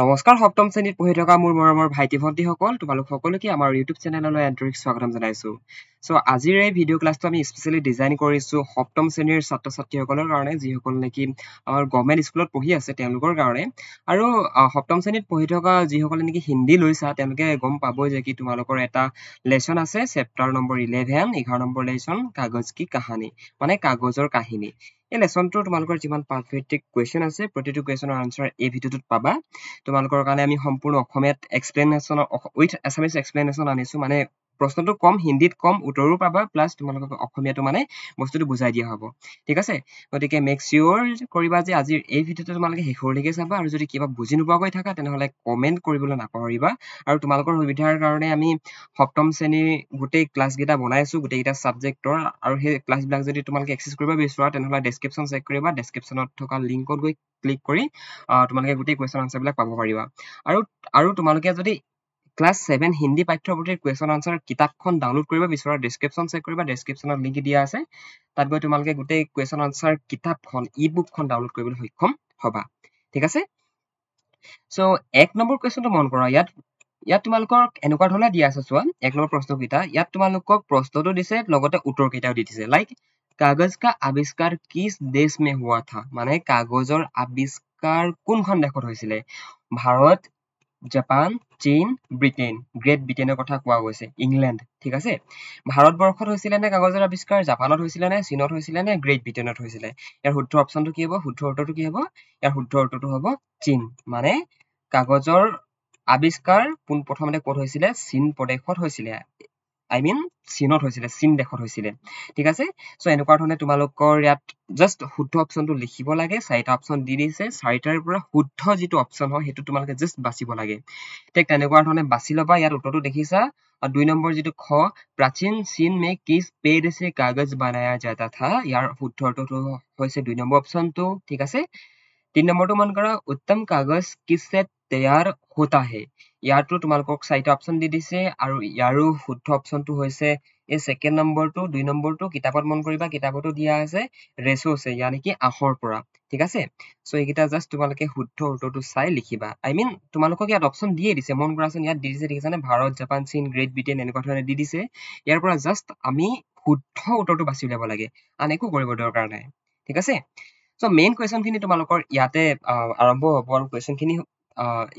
নমস্কাৰ সপ্তম শ্ৰেণীত পঢ়ি থকা মোৰ মৰমৰ ভাইটি ভণ্টিসকল তোমালোক সকলোকে আমাৰ ইউটিউব চেনেললৈ আন্তৰিক স্বাগতম জনাইছো চ' আজিৰ এই ভিডিঅ' ক্লাছটো আমি স্পেচিয়েলি ডিজাইন কৰিছো সপ্তম শ্ৰেণীৰ ছাত্ৰ ছাত্ৰীসকলৰ কাৰণে যিসকল নেকি আমাৰ গভমেণ্ট স্কুলত পঢ়ি আছে তেওঁলোকৰ কাৰণে আৰু সপ্তম শ্ৰেণীত পঢ়ি থকা যিসকলে নেকি হিন্দী লৈছা তেওঁলোকে গম পাবই যে কি তোমালোকৰ এটা লেচন আছে চেপ্টাৰ নম্বৰ ইলেভেন এঘাৰ নম্বৰ লেচন কাগজ কি কাহানী মানে কাগজৰ কাহিনী এই লেচনটোৰ তোমালোকৰ যিমান পাঁচ ভিত্তিক কুৱেশ্যন আছে প্ৰতিটো কুৱেশ্যনৰ আনচাৰ এই ভিডিঅ'টোত পাবা তোমালোকৰ কাৰণে আমি সম্পূৰ্ণ অসমীয়াত এক্সপ্লেনেশ্যনৰ উইথ এছামিছ এক্সপ্লেনেশ্যন আনিছো মানে প্ৰশ্নটো কম, হিন্দীত কম, উত্তৰো পাবা plus তোমালোকক অসমীয়াটো মানে বস্তুটো বুজাই দিয়া হব। ঠিক আছে? গতিকে মেক চিয়'ৰ কৰিবা যে আজিৰ এই ভিডিঅ'টো তোমালোকে শেষলৈকে চাবা আৰু যদি কিবা বুজি নোপোৱাকৈ থাকা তেনেহলে কমেণ্ট কৰিবলৈ নাপাহৰিবা। আৰু তোমালোকৰ সুবিধাৰ কাৰণে আমি সপ্তম শ্ৰেণীৰ গোটেই ক্লাছকেইটা বনাই আছোঁ গোটেইকেইটা ছাবজেক্টৰ আৰু সেই ক্লাছবিলাক যদি তোমালোকে এক্সেছ কৰিব বিচৰা তেনেহলে ডেছক্ৰিপশ্যন চেক কৰিবা, ডেছক্ৰিপশ্যনত থকা লিংকত গৈ ক্লিক কৰি তোমালোকে গোটেই কুৱেশ্যন আনচাৰবিলাক পাব পাৰিবা। আৰু আৰু তোমালোকে যদি ক্লাছ ছেভেন হিন্দী পাঠ্যপুথিৰ কুৱেশ্যন আনচাৰ কিতাপখন ডাউনলোড কৰিব বিচৰা ডিছক্ৰিপশ্যন চেক কৰিবা ডিছক্ৰিপশ্যনত লিংক দিয়া আছে তাত গৈ তোমালোকে গোটেই কুৱেশ্যন আনচাৰ কিতাপখন ই বুকখন ডাউনলোড কৰিবলৈ সক্ষম হ'বা ঠিক আছে চ' এক নম্বৰ কুৱেশ্যনটো মন কৰা ইয়াত ইয়াত তোমালোকক এনেকুৱা ধৰণে দিয়া আছে চোৱা এক নম্বৰ প্ৰশ্নকেইটা ইয়াত তোমালোকক প্ৰশ্নটো দিছে লগতে উত্তৰকেইটাও দি দিছে লাইক কাগজ কা আৱিষ্কাৰ কিছ দেশ মে হোৱা থা মানে কাগজৰ আৱিষ্কাৰ কোনখন দেশত হৈছিলে ভাৰত জাপান চীন ব্ৰিটেইন গ্ৰেট ব্ৰিটেইনৰ কথা কোৱা গৈছে ইংলেণ্ড ঠিক আছে ভাৰতবৰ্ষত হৈছিলে নে কাগজৰ আৱিষ্কাৰ জাপানত হৈছিলে নে চীনত হৈছিলে নে গ্ৰেট ব্ৰিটেইনত হৈছিলে ইয়াৰ শুদ্ধ অপশ্যনটো কি হব শুদ্ধ উত্তৰটো কি হব ইয়াৰ শুদ্ধ উত্তৰটো হব চীন মানে কাগজৰ আৱিষ্কাৰ পোনপ্ৰথমতে কত হৈছিলে চীন প্ৰদেশত হৈছিলে আই মিন চিনত হৈছিলে চীন দেশত হৈছিলে ঠিক আছে চ' এনেকুৱা ধৰণে তোমালোকৰ ইয়াত জাষ্ট শুদ্ধ অপশ্যনটো লিখিব লাগে চাৰিটা অপশ্যন দি দিছে চাৰিটাৰ পৰা শুদ্ধ যিটো অপশ্যন হয় সেইটো তোমালোকে জাষ্ট বাচিব লাগে ঠিক তেনেকুৱা ধৰণে বাচি ল'বা ইয়াত উত্তৰটো দেখিছা দুই নম্বৰ যিটো খ প্ৰাচীন চীন মে কিছ পেড আছে কাগজ বনাই যায় তথা ইয়াৰ শুদ্ধটো হৈছে দুই নম্বৰ অপশ্যনটো ঠিক আছে তিন নম্বৰটো মন কৰা উত্তম কাগজ কিছে তৈয়াৰ হোতা হে ইয়াতো তোমালোকক চাৰিটা অপশ্যন দি দিছে আৰু ইয়াৰো শুদ্ধ অপশ্যনটো হৈছে এই ছেকেণ্ড নম্বৰটো দুই নম্বৰটো কিতাপত মন কৰিবা কিতাপতো দিয়া আছে ৰেচোছে ইয়াৰ নেকি আখৰ পৰা ঠিক আছে চ' এইকেইটা জাষ্ট তোমালোকে শুদ্ধ উত্তৰটো চাই লিখিবা আই মিন তোমালোকক ইয়াত অপচন দিয়ে দিছে মন কৰাচোন ইয়াত দি দিছে দেখিছানে ভাৰত জাপান চীন গ্ৰেট ব্ৰিটেইন এনেকুৱা ধৰণে দি দিছে ইয়াৰ পৰা জাষ্ট আমি শুদ্ধ উত্তৰটো বাছি উলিয়াব লাগে আন একো কৰিব দৰকাৰ নাই ঠিক আছে চ' মেইন কুৱেশ্যনখিনি তোমালোকৰ ইয়াতে আৰম্ভ হ'ব আৰু কুৱেশ্যনখিনি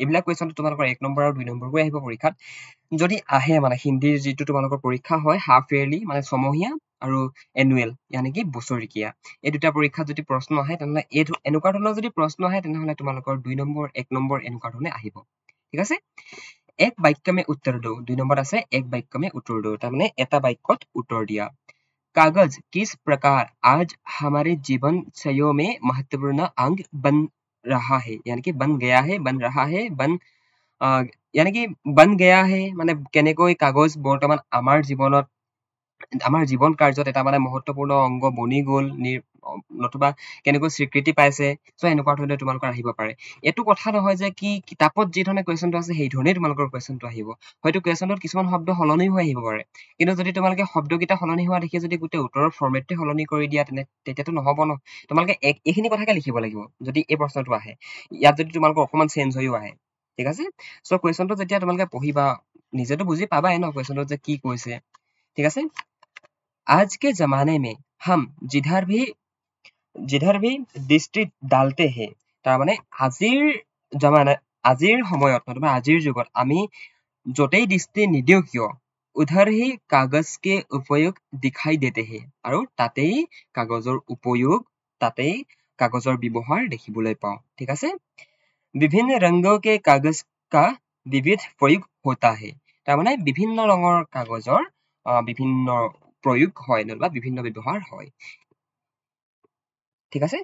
এইবিলাক কুৱেশ্যনটো তোমালোকৰ এক নম্বৰ আৰু দুই নম্বৰকৈ আহিব পৰীক্ষাত যদি আহে মানে হিন্দীৰ যিটো তোমালোকৰ পৰীক্ষা হয় হাফ ইয়াৰলি মানে ছমহীয়া আৰু এনুৱেল ইয়াৰ নেকি বছৰেকীয়া এই দুটা পৰীক্ষাত যদি প্ৰশ্ন আহে তেনেহ'লে এই এনেকুৱা ধৰণৰ যদি প্ৰশ্ন আহে তেনেহ'লে তোমালোকৰ দুই নম্বৰ এক নম্বৰ এনেকুৱা ধৰণে আহিব ঠিক আছে এক বাক্যমে উত্তৰ দিওঁ দুই নম্বৰত আছে এক বাক্যমে উত্তৰ দিওঁ তাৰমানে এটা বাক্যত উত্তৰ দিয়া कागज किस प्रकार आज हमारे जीवन शैलियों में महत्वपूर्ण अंग बन रहा है यानी कि बन गया है बन रहा है बन यानी कि बन गया है मतलब कहने को कागज बर्तमान আমাৰ जीवन আমাৰ জীৱন কাৰ্যত এটা মানে মহত্বপূৰ্ণ অংগ বনি গল নতুবা কেনেকৈ স্বীকৃতি পাইছে চ' এনেকুৱা ধৰণে তোমালোকৰ আহিব পাৰে এইটো কথা নহয় যে কি কিতাপত যি ধৰণে কুৱেশ্যনটো আছে সেই ধৰণেই তোমালোকৰ কুৱেশ্যনটো আহিব হয়তো কুৱেশ্যনত কিছুমান শব্দ সলনি হৈ আহিব পাৰে কিন্তু যদি তোমালোকে শব্দকেইটা সলনি হোৱা দেখি যদি গোটেই উত্তৰৰ ফৰ্মেটটোৱে সলনি কৰি দিয়া তেনে তেতিয়াতো নহব ন তোমালোকে এইখিনি কথাকে লিখিব লাগিব যদি এই প্ৰশ্নটো আহে ইয়াত যদি তোমালোকৰ অকণমান চেঞ্জ হৈও আহে ঠিক আছে চ' কুৱেশ্যনটো যেতিয়া তোমালোকে পঢ়িবা নিজেতো বুজি পাবাই ন কুৱেশ্যনটো যে কি কৈছে ঠিক আছে आज के जमाने में हम जिधर भी जिधर भी दृष्टि डालते हैं তাৰ মানে আজিৰ জমানা আজিৰ সময়ত নতুবা আজিৰ যুগত আমি য'তেই দৃষ্টি নিদিওঁ কিয় উধাৰ সেই কাগজকে উপয়োগ দেখাই দেতেহে আৰু তাতেই কাগজৰ উপয়োগ তাতেই কাগজৰ ব্যৱহাৰ দেখিবলৈ পাওঁ ঠিক আছে বিভিন্ন ৰংগকে কাগজ কা বিবিধ প্ৰয়োগ হতাহে তাৰমানে বিভিন্ন ৰঙৰ কাগজৰ আহ বিভিন্ন প্ৰয়োগ হয় নহবা বিভিন্ন ব্যৱহাৰ হয় ঠিক আছে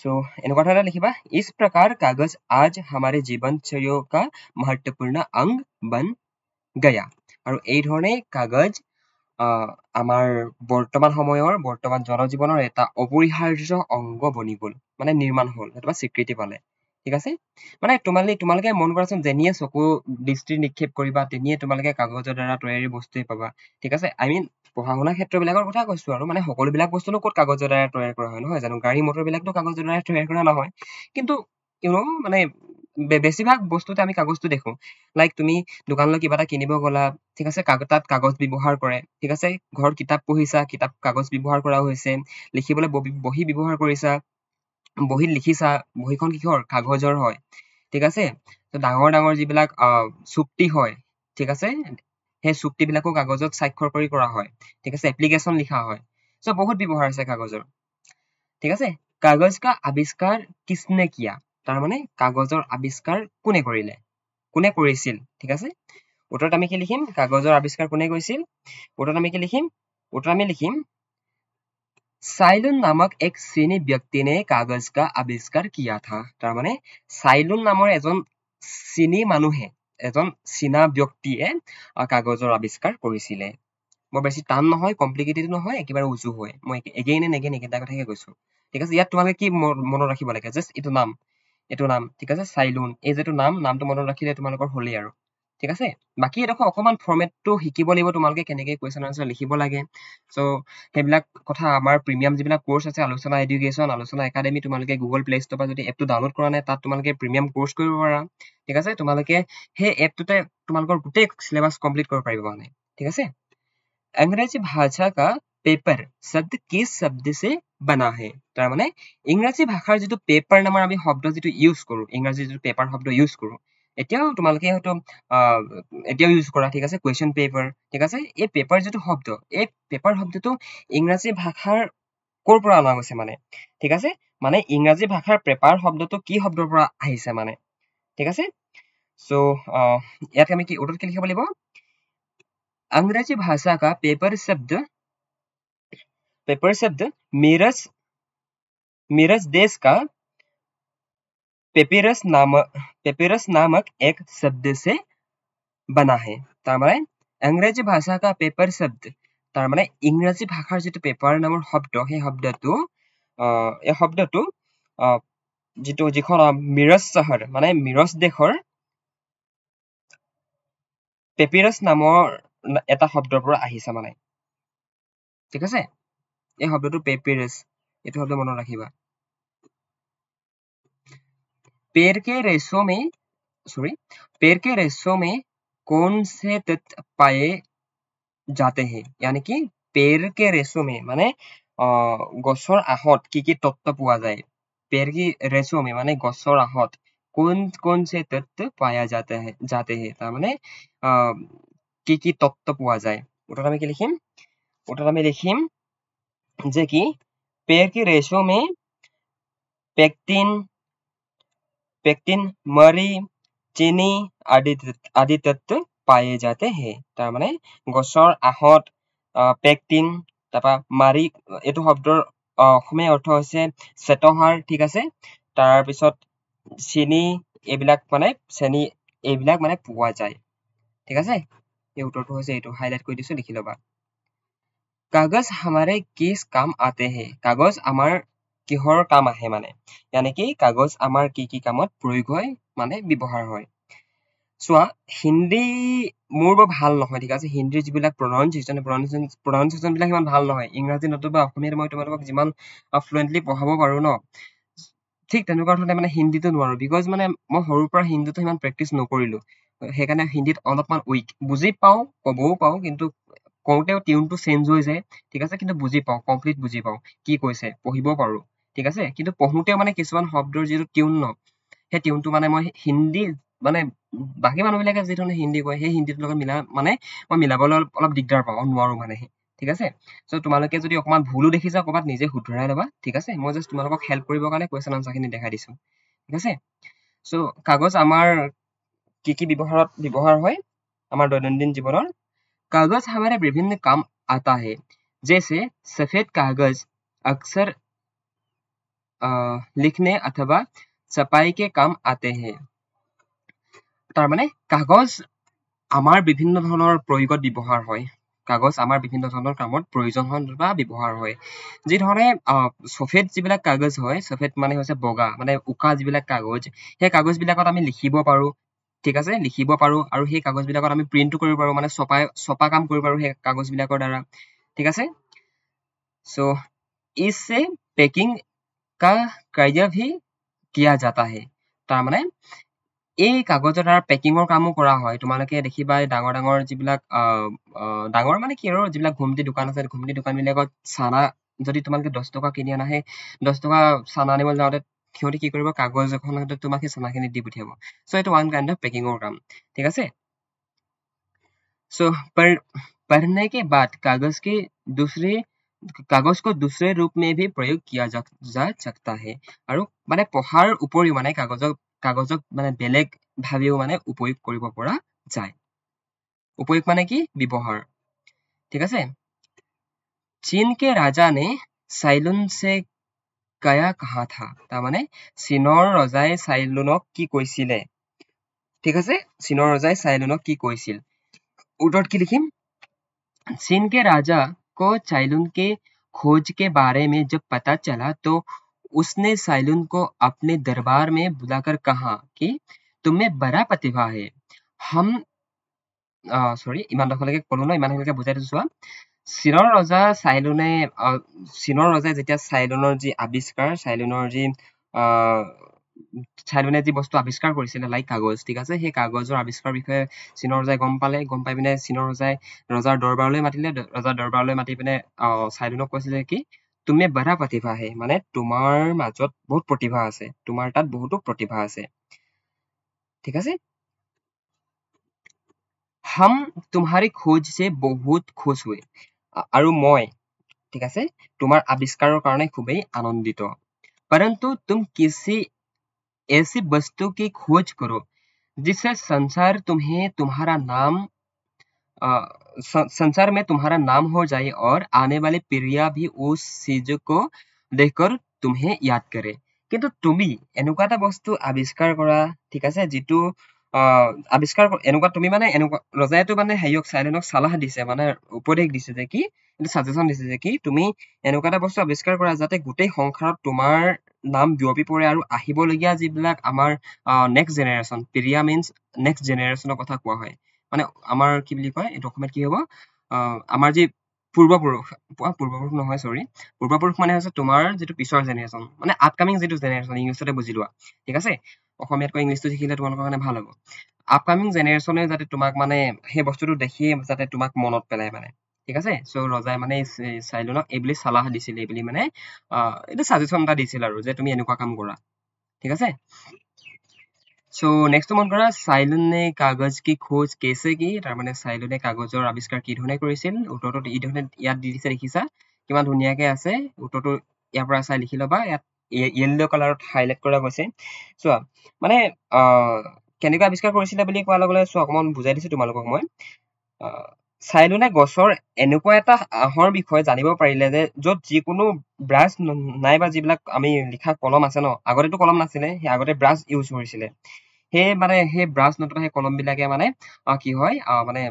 সো এনেকুৱা ধৰণে লিখিবা ইচ প্ৰকাৰ কাগজ আজ জীৱন জীৱনচৰ্য কা মহত্বপূৰ্ণ অংগ বন গয়া আৰু এই ধৰণে কাগজ আমাৰ বৰ্তমান সময়ৰ বৰ্তমান জনজীৱনৰ এটা অপৰিহাৰ্য অংগ বনি গল মানে নিৰ্মাণ হল নতুবা স্বীকৃতি পালে ঠিক আছে মানে তোমালোকে তোমালোকে মন কৰাচোন যেনিয়ে চকু দৃষ্টি নিক্ষেপ কৰিবা তেনিয়ে তোমালোকে কাগজৰ দ্বাৰা তৈয়াৰী বস্তুৱে পাবা ঠিক আছে আই মিন পঢ়া শুনা ক্ষেত্ৰবিলাকৰ কথা কৈছো আৰু মানে সকলোবিলাক বস্তুনো কত কাগজৰ দ্বাৰা তৈয়াৰ কৰা হয় নহয় জানো গাড়ী মটৰবিলাকতো কাগজৰ দ্বাৰা তৈয়াৰ কৰা নহয় কিন্তু কিয়নো মানে বেছিভাগ বস্তুতে আমি কাগজটো দেখো লাইক তুমি দোকানলৈ কিবা এটা কিনিব গলা ঠিক আছে তাত কাগজ ব্যৱহাৰ কৰে ঠিক আছে ঘৰত কিতাপ পঢ়িছা কিতাপ কাগজ ব্যৱহাৰ কৰা হৈছে লিখিবলৈ বহী ব্যৱহাৰ কৰিছা বহীত লিখিছা বহীখন কিহৰ কাগজৰ হয় ঠিক আছে ডাঙৰ ডাঙৰ যিবিলাক চুক্তি হয় ঠিক আছে সেই চুক্তিবিলাকো কাগজত স্বাক্ষৰ কৰি কৰা হয় ঠিক আছে এপ্লিকেশ্যন লিখা হয় চ' বহুত ব্যৱহাৰ আছে কাগজৰ ঠিক আছে কাগজ কা আৱিষ্কাৰ কৃষ্ণে কিয়া তাৰমানে কাগজৰ আৱিষ্কাৰ কোনে কৰিলে কোনে কৰিছিল ঠিক আছে উত্তৰত আমি কি লিখিম কাগজৰ আৱিষ্কাৰ কোনে কৰিছিল উত্তৰত আমি কি লিখিম উত্তৰত আমি লিখিম साइलन नामक एक चीनी व्यक्ति ने कागज का आविष्कार किया था तार माने साइलन नामर एजन चीनी मानु हे एजन चीना व्यक्ति ए कागज आविष्कार करिसिले म बेसी तान न होय कॉम्प्लिकेटेड न होय एकबार उजु होय म अगेन एंड अगेन एकटा कथा के কইছো ঠিক আছে ইয়াত তোমালোকে কি মন রাখিব লাগে জাস্ট এটো নাম এটো নাম ঠিক আছে সাইলুন এই যেটো নাম নামটো মন রাখিলে তোমালোকৰ হলি আৰু ঠিক আছে বাকী এডোখৰ অকণমান ফৰ্মেটটো শিকিব লাগিব তোমালোকে কেনেকৈ কুৱেশ্যন আনচাৰ লিখিব লাগে চ' সেইবিলাক কথা আমাৰ প্ৰিমিয়াম যিবিলাক কৰ্চ আছে আলোচনা এডুকেশ্যন আলোচনা একাডেমি তোমালোকে গুগল প্লে ষ্টৰ পৰা যদি এপটো ডাউনলোড কৰা নাই তাত তোমালোকে প্ৰিমিয়াম কৰ্চ কৰিব পাৰা ঠিক আছে তোমালোকে সেই এপটোতে তোমালোকৰ গোটেই চিলেবাছ কমপ্লিট কৰিব পাৰিব মানে ঠিক আছে ইংৰাজী ভাষা কা পেপাৰ শব্দ কি শব্দ চে বনা হে তাৰমানে ইংৰাজী ভাষাৰ যিটো পেপাৰ নামৰ আমি শব্দ যিটো ইউজ কৰোঁ ইংৰাজী যিটো পেপাৰ শব্দ ইউজ কৰোঁ এতিয়া তোমালোকে হয়তো এতিয়াও ইউজ কৰা ঠিক আছে কুৱেশ্যন পেপাৰ ঠিক আছে এই পেপাৰ যিটো শব্দ এই পেপাৰ শব্দটো ইংৰাজী ভাষাৰ ক'ৰ পৰা অনা গৈছে মানে ঠিক আছে মানে ইংৰাজী ভাষাৰ পেপাৰ শব্দটো কি শব্দৰ পৰা আহিছে মানে ঠিক আছে চ' ইয়াত আমি কি উত্তৰত কি লিখিব লাগিব ইংৰাজী ভাষা কা পেপাৰ শব্দ পেপাৰ শব্দ মিৰাজ মিৰাজ দেশ কা पेपेरस नामक पेपेरस नामक एक शब्द से बना है तमें अंग्रेजी भाषा का पेपर शब्द तमें इंग्रजी भाषार जी पेपर नाम शब्द शब्द तो शब्द तो जी जी मीरज सहर मानने मीरज देशर पेपेरस नाम शब्द पर आने ठीक है यह शब्द तो पेपेरस ये शब्द मन रखा पेड़ के रेशों में सॉरी पेड़ के रेशों में कौन से तत्व पाए जाते हैं यानी कि पेड़ के रेशों में माने গছৰ आहत की की तत्व पुआ जाए पेड़ की रेशों में माने গছৰ आहत कौन कौन से तत्व पाया जाते हैं जाते हैं तार माने की की तत्व पुआ जाए उधर हमें क्या लिखें उधर हमें लिखें जैसे कि पेड़ के रेशों में पेक्टिन पेक्टिन मरी चीनी आदि आदि तत्व पाए जाते हैं तार माने गसर आहत पेक्टिन तपा मारी एतु शब्द अखमे अर्थ होसे सेटोहार ठीक আছে तार पिसत चीनी एबिलाक माने चीनी एबिलाक माने पुवा जाय ठीक আছে ए उत्तर तो होसे एतु हाइलाइट कय दिसो लिखिलोबा कागज हमारे किस काम आते हैं कागज हमारे কিহৰ কাম আহে মানে যেনে কি কাগজ আমাৰ কি কি কামত প্ৰয়োগ হয় মানে ব্যৱহাৰ হয় চোৱা হিন্দী মোৰ বৰ ভাল নহয় ঠিক আছে হিন্দীৰ যিবিলাক প্ৰনাউঞ্চিয়েশ্যন প্ৰনাউঞ্চিয়েশ্যন বিলাক সিমান ভাল নহয় ইংৰাজী নতুবা অসমীয়াত মই তোমালোকক যিমান ফ্লুৱেণ্টলি পঢ়াব পাৰো ন ঠিক তেনেকুৱা ধৰণে মানে হিন্দীটো নোৱাৰো বিকজ মানে মই সৰুৰ পৰা হিন্দীটো সিমান প্ৰেক্টিচ নকৰিলো সেইকাৰণে হিন্দীত অলপমান উইক বুজি পাওঁ ক'বও পাওঁ কিন্তু কওঁতেও টিউনটো চেঞ্জ হৈ যায় ঠিক আছে কিন্তু বুজি পাওঁ কমপ্লিট বুজি পাওঁ কি কৈছে পঢ়িব পাৰোঁ ঠিক আছে কিন্তু পঢ়োতে মানে কিছুমান শব্দৰ যিটো টিউন ন সেই টিউনটো মানে মই হিন্দী মানে বাকী মানুহবিলাকে যি ধৰণে হিন্দী কয় সেই হিন্দীটোৰ লগত মিলা মানে মই মিলাবলৈ অলপ দিগদাৰ পাওঁ নোৱাৰো মানে ঠিক আছে চ' তোমালোকে যদি অকমান ভুলো দেখিছা ক'ৰবাত নিজে শুধৰাই ল'বা ঠিক আছে মই জাষ্ট তোমালোকক হেল্প কৰিবৰ কাৰণে কুৱেশ্যন আনচাৰখিনি দেখাই দিছো ঠিক আছে চ' কাগজ আমাৰ কি কি ব্যৱহাৰত ব্যৱহাৰ হয় আমাৰ দৈনন্দিন জীৱনৰ কাগজ হামাৰে বিভিন্ন কাম আটা হে জেছে চফেদ কাগজ অক্সৰ লিখনে অথবা চাপাইকে কাম আতে হে তাৰমানে কাগজ আমাৰ বিভিন্ন ধৰণৰ প্ৰয়োগত ব্যৱহাৰ হয় কাগজ আমাৰ বিভিন্ন ধৰণৰ কামত প্ৰয়োজন হয় বা ব্যৱহাৰ হয় যিধৰণে চফেদ যিবিলাক কাগজ হয় চফেদ মানে হৈছে বগা মানে উকা যিবিলাক কাগজ সেই কাগজবিলাকত আমি লিখিব পাৰোঁ ঠিক আছে লিখিব পাৰোঁ আৰু সেই কাগজবিলাকত আমি প্ৰিণ্টো কৰিব পাৰোঁ মানে ছপাই ছপা কাম কৰিব পাৰোঁ সেই কাগজবিলাকৰ দ্বাৰা ঠিক আছে চ' ইজ এ পেকিং का कार्य भी किया जाता है तार माने ए कागज आरो पेकिंग और कामो करा होय तुमाले के देखिबा डांगर डांगर जिबलाक डांगर माने कि जिबलाक घुमती दुकान आसे घुमती दुकान मिले गो साना जदि तुमाले 10 टका किनि आना है 10 टका साना निबल जाउते खियोरि कि करबो कागज एखन तुमाके साना खिनि दिबु थेबो so it one kind of packing और काम ठीक आसे सो पर पढ़ने के बाद कागज के दूसरी কাগজ কো দুসরে রূপ মে ভি প্রয়োগ কিয়া যা সকতা হে আর মানে পহার উপরি মানে কাগজ কাগজ মানে বেলেগ ভাবেও মানে উপয়োগ করিব পড়া যায় উপয়োগ মানে কি ব্যবহার ঠিক আছে চীনকে রাজা নে সাইলুন সে কয়া কহা থা তার মানে চীনর রজায় সাইলুনক কি কইছিলে ঠিক আছে চীনর রজায় সাইলুনক কি কইছিল উত্তর কি লিখিম চীনকে রাজা को साइलून के खोज के बारे में जब पता चला तो उसने साइलून को अपने दरबार में बुलाकर कहा कि तुम्हें बड़ा प्रतिभा है हम सॉरी इमान के कलो ना इमान के बुझा दूसरा চীনৰ ৰজা চাইলুনে চীনৰ ৰজাই যেতিয়া চাইলুনৰ जी আৱিষ্কাৰ চাইলুনৰ যি আহ চাই মানে যি বস্তু আৱিষ্কাৰ কৰিছিলে লাইক কাগজ ঠিক আছে সেই কাগজৰ আৱিষ্কাৰ বিষয়ে চীনৰ ৰজাই গম পালে গম পাই পিনে চীনৰ ৰজাই ৰজাৰ দৰবাৰলৈ মাতিলে ৰজাৰ দৰবাৰলৈ মাতি পিনে আহ চাইডুনক কৈছিলে কি তুমি বাধা প্ৰতিভা হে মানে তোমাৰ মাজত বহুত প্ৰতিভা আছে তোমাৰ তাত বহুতো প্ৰতিভা আছে ঠিক আছে হাম তোমাৰ খোজ যে বহুত খোজ হৈ আৰু মই ঠিক আছে তোমাৰ আৱিষ্কাৰৰ কাৰণে খুবেই আনন্দিত পৰন্তু তুম কিছি ऐसी वस्तु की खोज करो जिससे संसार तुम्हें तुम्हारा नाम आ, संसार में तुम्हारा नाम हो जाए और आने वाली पीढ़िया भी उस चीज को देखकर तुम्हें याद करे किंतु तुम्हें এনেকুৱা वस्तु आविष्कार करा ठीक है जी আৱিষ্কাৰ এনেকুৱা তুমি মানে এনেকুৱা ৰজাইটো মানে হেৰিয়ক চাইলেনক চালাহ দিছে মানে উপদেশ দিছে যে কি চাজেশ্যন দিছে যে কি তুমি এনেকুৱা এটা বস্তু আৱিষ্কাৰ কৰা যাতে গোটেই সংসাৰত তোমাৰ নাম বিয়পি পৰে আৰু আহিবলগীয়া যিবিলাক আমাৰ আহ নেক্সট জেনেৰেশ্যন পিৰিয়া মিনছ নেক্সট জেনেৰেশ্যনৰ কথা কোৱা হয় মানে আমাৰ কি বুলি কয় এইটো অসমত কি হব আহ আমাৰ যি পূৰ্বপুৰুষ পূৰ্বপুৰুষ নহয় চৰি পূৰ্বপুৰুষ মানে হৈছে তোমাৰ যিটো পিছৰ জেনেৰেশ্যন মানে আপকামিং যিটো জেনেৰেশ্যন ইংলিছতে বুজি লোৱা ঠিক আছে অসমীয়াতকৈ ইংলিছটো শিকিলে তোমালোকৰ কাৰণে ভাল হ'ব আপকামিং জেনেৰেশ্যনে যাতে তোমাক মানে সেই বস্তুটো দেখি যাতে তোমাক মনত পেলাই মানে ঠিক আছে চ' ৰজাই মানে চাইলুনক এইবুলি চালাহ দিছিলে এইবুলি মানে এইটো চাজেশ্যন এটা দিছিল আৰু যে তুমি এনেকুৱা কাম কৰা ঠিক আছে সো নেক্সট মন কৰা চাইলনে কাগজ কি খোজ কেছে কি তাৰমানে চাইলনে কাগজৰ আৱিষ্কাৰ কি ধৰণে কৰিছিল উত্তৰটোত ই ধৰণে ইয়াত দিছে লিখিছা কিমান ধুনীয়াকে আছে উত্তৰটো ইয়াৰ পৰা চাই লিখি ল'বা ইয়াত য়েল্ল' কালাৰত হাইলাইট কৰা গৈছে চোৱা মানে কেনেকৈ আৱিষ্কাৰ কৰিছিলে বুলি কোৱাৰ লগে লগে চোৱা অকণমান বুজাই দিছোঁ তোমালোকক মই চাইলোনে গছৰ এনেকুৱা এটা আঁহৰ বিষয়ে জানিব পাৰিলে যে যত যিকোনো ব্ৰাছ নাই যিবিলাক আমি লিখা কলম আছে ন আগতেতো কলম নাছিলে সেই আগতে ব্ৰাছ ইউজ কৰিছিলে সেই মানে সেই ব্ৰাছ নতুবা সেই কলমবিলাকে মানে কি হয় মানে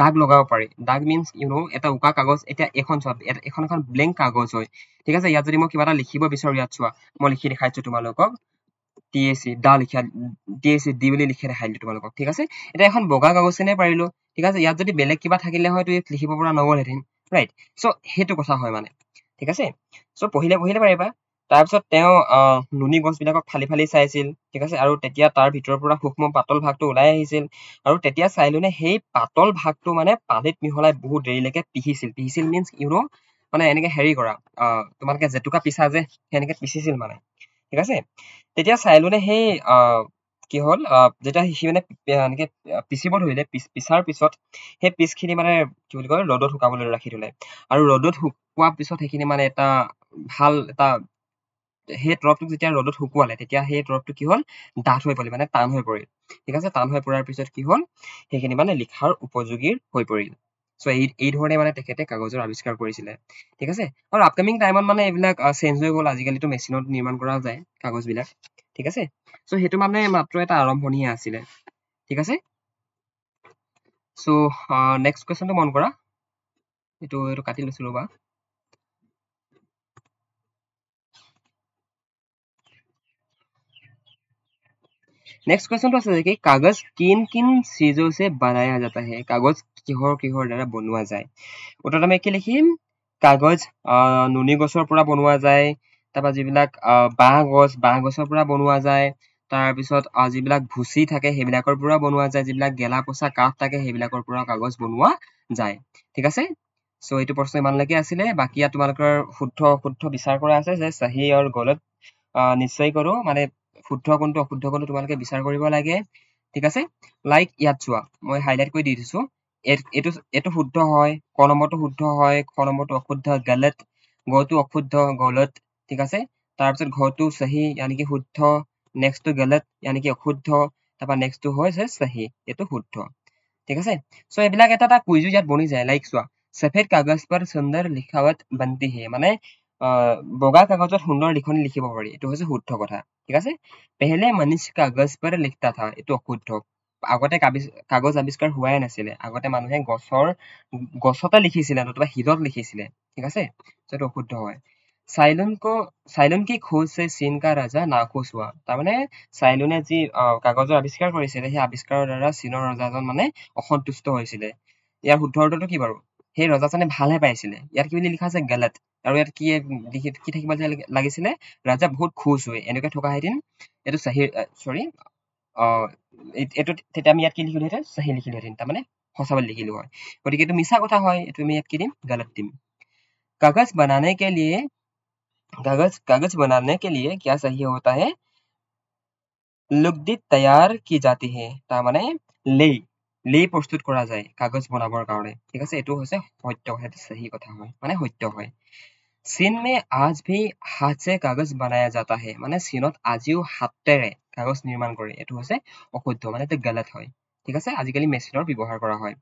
দাগ লগাব পাৰি দাগ মিনছ ইউ ন' এটা উকা কাগজ এতিয়া এখন চোৱা এখন এখন ব্লেংক কাগজ হয় ঠিক আছে ইয়াত যদি মই কিবা এটা লিখিব বিচাৰো ইয়াত চোৱা মই লিখি দেখাইছো তোমালোকক টি এ চি দা লিখা টি এ চি দি বুলি লিখি হাইলাইট তোমালোকক ঠিক আছে এতিয়া এখন বগা কাগজেনে পাৰিলো ঠিক আছে ইয়াত যদি বেলেগ কিবা থাকিলে হয় তুমি লিখিব পৰা নগ'লহেঁতেন ৰাইট চ' কথা হয় মানে ঠিক আছে চ' পঢ়িলে পাৰিবা তাৰপিছত তেওঁ নুনি গছবিলাকক ফালি ফালি চাইছিল ঠিক আছে আৰু তেতিয়া তাৰ ভিতৰৰ পৰা সূক্ষ্ম পাতল ভাগটো ওলাই আহিছিল আৰু তেতিয়া চাইলোনে সেই পাতল ভাগটো মানে পানীত মিহলাই বহুত দেৰিলৈকে পিহিছিল পিহিছিল মিনছ ইউনো মানে এনেকৈ হেৰি কৰা তোমালোকে জেতুকা পিছা যে সেনেকৈ পিচিছিল মানে ঠিক আছে তেতিয়া চাই নে সেই কি হ'ল যেতিয়া সি মানে এনেকে পিচিব ধৰিলে পিছাৰ পিছত সেই পিচখিনি মানে কি বুলি কয় ৰদত শুকাবলৈ ৰাখি থলে আৰু ৰদত শুকোৱাৰ পিছত সেইখিনি মানে এটা ভাল এটা সেই ট্ৰপটোক যেতিয়া ৰদত শুকোৱালে তেতিয়া সেই ট্ৰপটো কি হ'ল ডাঠ হৈ পৰিল মানে টান হৈ পৰিল ঠিক আছে টান হৈ পৰাৰ পিছত কি হ'ল সেইখিনি মানে লিখাৰ উপযোগী হৈ পৰিল চ' এই এইধৰণে মানে তেখেতে কাগজৰ আৱিষ্কাৰ কৰিছিলে ঠিক আছে আৰু আপকামিং টাইমত মানে এইবিলাক চেঞ্জ হৈ গ'ল আজিকালিতো মেচিনত নিৰ্মাণ কৰা যায় কাগজবিলাক ঠিক আছে চ' সেইটো মানে মাত্ৰ এটা আৰম্ভণিহে আছিলে ঠিক আছে চ' নেক্সট কুৱেশ্যনটো মন কৰা এইটো এইটো কাটি লৈছিলোঁ ৰ'বা नेक्स्ट क्वेश्चन तो आछे कि कागज किन किन चीजो से बनाया जाता है कागज किहर किहर द्वारा बनुवा जाय उत्तर आमे कि लिखिम कागज नुनी गसर पुरा बनुवा जाय तबा जिबिलाक बा गस बा गसर पुरा बनुवा जाय तार पिसत जिबिलाक भुसी थाके हेबिलाकर पुरा बनुवा जाय जिबिलाक गेला पोसा काफ थाके हेबिलाकर पुरा कागज बनुवा जाय ठीक आसे सो एतु प्रश्न मान लागि आसिले बाकिया तुमालकर शुद्ध शुद्ध विचार करा आसे जे सही और गलत निश्चय करो माने শুদ্ধ কোনটো অশুদ্ধ কোনটো তোমালোকে বিচাৰ কৰিব লাগে ঠিক আছে লাইক ইয়াত চোৱা মই হাইলাইট কৰি দি দিছো এইটো এইটো শুদ্ধ হয় ক নম্বৰটো শুদ্ধ হয় খ নম্বৰটো অশুদ্ধ গেলেট গটো অশুদ্ধ গলত ঠিক আছে তাৰপিছত ঘটো চাহী ইয়াৰ নেকি শুদ্ধ নেক্সটটো গেলেট ইয়াৰ নেকি অশুদ্ধ তাৰপৰা নেক্সটটো হৈছে চাহী এইটো শুদ্ধ ঠিক আছে চ' এইবিলাক এটা এটা কুইজো ইয়াত বনি যায় লাইক চোৱা চফেদ কাগজ পৰ সুন্দৰ লিখাৱত বান্তি হে মানে বগা কাগজত সুন্দৰ লিখনি লিখিব পাৰি এইটো হৈছে শুদ্ধ কথা ঠিক আছে পেহেলে মানুহ কাগজ পাৰে লিখা থা এইটো অশুদ্ধ আগতে কাগজ আৱিষ্কাৰ হোৱাই নাছিলে আগতে মানুহে গছৰ গছতে লিখিছিলে নতুবা হিদত লিখিছিলে ঠিক আছে এইটো অশুদ্ধ হয় চাইলুন কি খোজছে চীন কা ৰাজা নাখোচোৱা তাৰমানে চাইলুনে যি কাগজৰ আৱিষ্কাৰ কৰিছিলে সেই আৱিষ্কাৰৰ দ্বাৰা চীনৰ ৰজাজন মানে অসন্তুষ্ট হৈছিলে ইয়াৰ শুদ্ধ অৰ্থটো কি বাৰু সেই ৰজাজনে ভালহে পাইছিলে ইয়াত কি বুলি লিখা আছে গেলেট আৰু ইয়াত কি লিখি কি থাকিব লাগিছিলে ৰাজা বহুত খোজ হৈ এনেকুৱা থকাহেঁতেন এইটো চাহি চৰি অহ এইটো তেতিয়া আমি ইয়াত কি লিখিলোহেঁতেন চাহী লিখিলোহেঁতেন তাৰমানে সঁচা বুলি লিখিলো হয় গতিকে এইটো মিছা কথা হয় এইটো আমি ইয়াত কি দিম গেলেট দিম কাগজ বনানে কে লিয়ে কাগজ কাগজ বনানে কে লিয়ে কিয় চাহি হতা হে লুকদিত তৈয়াৰ কি জাতি হে তাৰমানে লেই লেই প্ৰস্তুত কৰা যায় কাগজ বনাবৰ কাৰণে ঠিক আছে এইটো হৈছে সত্য চাহী কথা হয় মানে সত্য হয় চীন মে আজ ভি হাতে কাগজ বনাই যাতা হে মানে চীনত আজিও হাতেৰে কাগজ নিৰ্মাণ কৰে এইটো হৈছে অশুদ্ধ মানে এইটো গেলেট হয় ঠিক আছে আজিকালি মেচিনৰ ব্যৱহাৰ কৰা হয়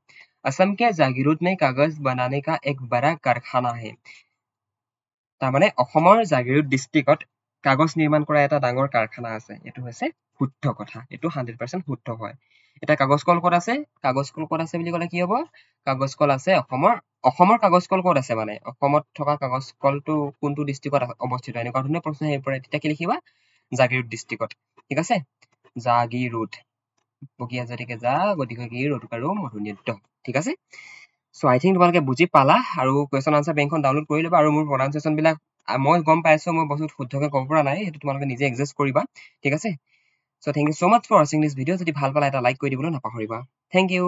আসাম কে জাগিৰুত মে কাগজ বনানে কা এক বাৰা কাৰখানা হে তাৰমানে অসমৰ জাগিৰোদ ডিষ্ট্ৰিক্টত কাগজ নিৰ্মাণ কৰা এটা ডাঙৰ কাৰখানা আছে এইটো হৈছে শুদ্ধ কথা এইটো হাণ্ড্ৰেড পাৰ্চেণ্ট শুদ্ধ হয় এটা কাগজ কল ক'ত আছে কাগজ কল ক'ত আছে বুলি ক'লে কি হ'ব কাগজ কল আছে অসমৰ অসমৰ কাগজ কল ক'ত আছে মানে অসমত থকা কাগজ কলটো কোনটো ডিষ্ট্ৰিক্টত অৱস্থিত এনেকুৱা ধৰণৰ প্ৰশ্ন আহি পৰে তেতিয়া কি লিখিবা জাগিৰোড ডিষ্ট্ৰিক্টত ঠিক আছে জাগিৰোড বগীয়া জাতিকে যা গতিকে কি ৰোডক আৰু মধুনৃত্য ঠিক আছে চ' আই থিংক তোমালোকে বুজি পালা আৰু কুৱেশ্যন আনচাৰ বেংকখন ডাউনলোড কৰি ল'বা আৰু মোৰ বিলাক মই গম পাইছো মই বস্তু শুদ্ধকে ক'ব পৰা নাই সেইটো তোমালোকে নিজে এডজাষ্ট কৰিবা ঠিক আছে so thank you so much for ৱাচিং দিছ ভিডিঅ' যদি ভাল পালে এটা লাইক কৰি দিবলৈ নাপাহৰিবা থেংক ইউ